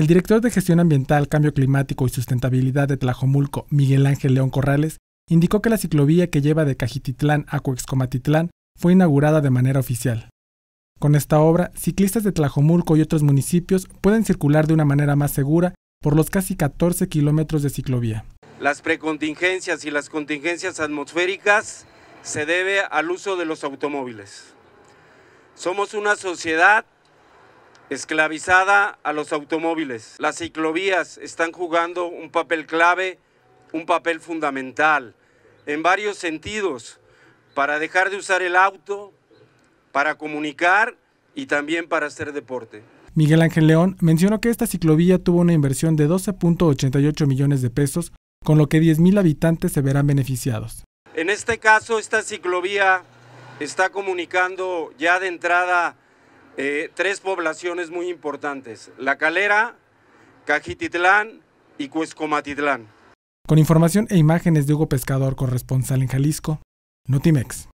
El director de Gestión Ambiental, Cambio Climático y Sustentabilidad de Tlajomulco, Miguel Ángel León Corrales, indicó que la ciclovía que lleva de Cajititlán a Coexcomatitlán fue inaugurada de manera oficial. Con esta obra, ciclistas de Tlajomulco y otros municipios pueden circular de una manera más segura por los casi 14 kilómetros de ciclovía. Las precontingencias y las contingencias atmosféricas se deben al uso de los automóviles. Somos una sociedad esclavizada a los automóviles. Las ciclovías están jugando un papel clave, un papel fundamental, en varios sentidos, para dejar de usar el auto, para comunicar y también para hacer deporte. Miguel Ángel León mencionó que esta ciclovía tuvo una inversión de 12.88 millones de pesos, con lo que 10.000 habitantes se verán beneficiados. En este caso, esta ciclovía está comunicando ya de entrada eh, tres poblaciones muy importantes, La Calera, Cajititlán y Cuescomatitlán. Con información e imágenes de Hugo Pescador, corresponsal en Jalisco, Notimex.